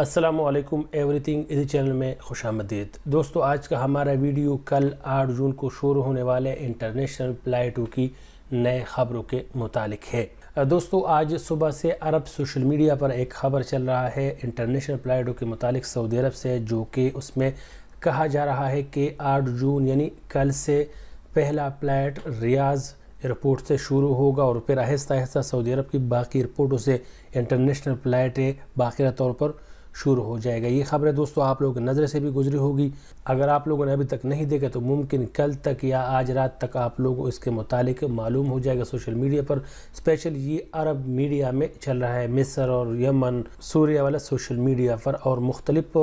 Aslam thing इसी channel में खुश आमदीद दोस्तों आज का हमारा वीडियो कल 8 जून को शुरू होने वाले इंटरनेशनल फ्लाइटों की नए खबरों के मुतालिक है दोस्तों आज सुबह से अरब सोशल मीडिया पर एक खबर चल रहा है इंटरनेशनल फ्लाइटों के मुतालिक सऊदी अरब से जो कि उसमें कहा जा रहा है कि 8 जून यानी कल से पहला फ्लाइट रियाज़ एयरपोर्ट से शुरू होगा और फिर आहिस्ता आहिस्ता सऊदी अरब की बाकी एयरपोर्टों से इंटरनेशनल फ़्लाइटें बाकी तौर पर शुरू हो जाएगा ये खबरें दोस्तों आप लोगों की नज़र से भी गुजरी होगी अगर आप लोगों ने अभी तक नहीं देखा तो मुमकिन कल तक या आज रात तक आप लोगों इसके मुतालिक मालूम हो जाएगा सोशल मीडिया पर स्पेशल ये अरब मीडिया में चल रहा है मिस्र और यमन सूर्य वाला सोशल मीडिया पर और मुख्तलिफ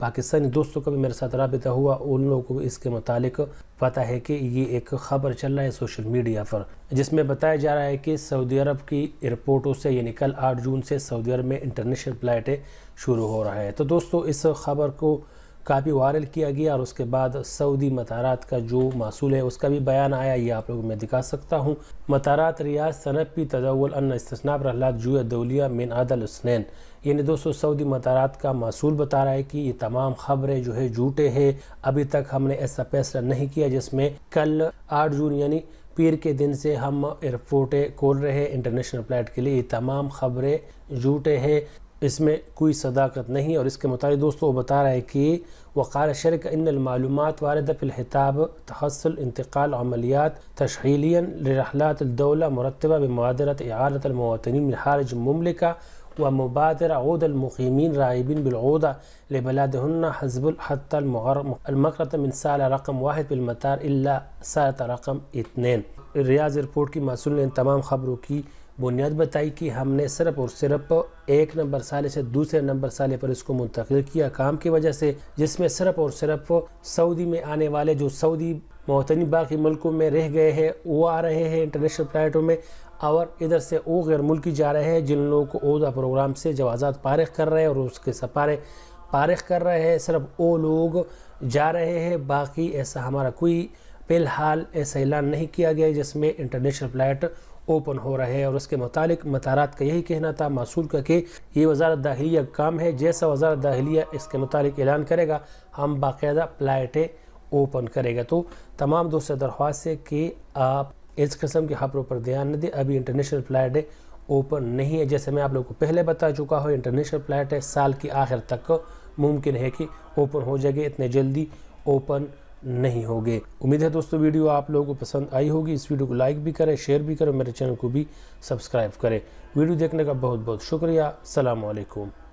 पाकिस्तानी दोस्तों का भी मेरे साथ रबता हुआ उन लोगों को इसके मतलब पता है कि ये एक खबर चल रहा है सोशल मीडिया पर जिसमें बताया जा रहा है कि सऊदी अरब की एयरपोर्टों से यानी कल आठ जून से सऊदी अरब में इंटरनेशनल फ्लाइटें शुरू हो रहा है तो दोस्तों इस खबर को काफी वायरल किया गया और उसके बाद सऊदी मतारात का जो मासूल है उसका भी बयान आया ये आप लोग मैं दिखा सकता हूँ मतारात रियाज सनपी तजवल अन रहलाद जुए दौलिया मिन आदल हसनैन यानी दोस्तों सऊदी मतारात का मासूल बता रहा है कि ये तमाम खबरें जो है झूठे हैं अभी तक हमने ऐसा फैसला नहीं किया जिसमें कल आठ जून यानी पीर के दिन से हम एयरपोर्टें खोल रहे हैं इंटरनेशनल फ्लाइट के लिए ये तमाम खबरें झूठे हैं اس میں کوئی صداقت نہیں اور اس کے مطالب دوستو وہ بتا رہا ہے کہ وقال شرک ان المعلومات واردہ پی الحتاب تحصل انتقال عملیات تشحیلیا لرحلات الدولة مرتبہ بمعادرت اعالت المواطنین من حارج مملکہ ومبادر عود المقيمين رائبين بالعودة لبلادهن حزب حتى المقرة من سالة رقم واحد بالمطار إلا سالة رقم اثنين الرياض ريبورت كي مسؤولين تمام خبرو كي बुनियाद बताई कि हमने सिर्फ और सिर्फ एक नंबर साले से दूसरे नंबर साले पर इसको मुंतकिल किया काम की वजह से जिसमें सिर्फ और सिर्फ सऊदी में आने वाले जो सऊदी मोहतनी बाकी मुल्कों में रह गए हैं वो आ रहे हैं इंटरनेशनल फ्लाइटों में और इधर से वो गैर मुल्की जा रहे हैं जिन लोगों को ओदा प्रोग्राम से जवाजात पारख कर रहे हैं और उसके सपारे पारख कर रहे हैं सिर्फ वो लोग जा रहे हैं बाकी ऐसा हमारा कोई फिलहाल ऐसा ऐलान नहीं किया गया जिसमें इंटरनेशनल फ्लाइट ओपन हो रहे हैं और उसके मतलब मतारात का यही कहना था मासूल का कि ये वजारत दाखिलिया काम है जैसा वजारत दाखिलिया इसके मतलब ऐलान करेगा हम बाकायदा प्लाइटें ओपन करेगा तो तमाम दोस्त दरख्वास्त है कि आप इस किस्म के खबरों पर ध्यान न दें अभी इंटरनेशनल फ्लाइटें ओपन नहीं है जैसे मैं आप लोग को पहले बता चुका हूँ इंटरनेशनल फ्लाइटें साल के आखिर तक मुमकिन है कि ओपन हो जाएगी इतने जल्दी ओपन नहीं होंगे उम्मीद है दोस्तों वीडियो आप लोगों को पसंद आई होगी इस वीडियो को लाइक भी करें शेयर भी करें मेरे चैनल को भी सब्सक्राइब करें वीडियो देखने का बहुत बहुत शुक्रिया सलामकुम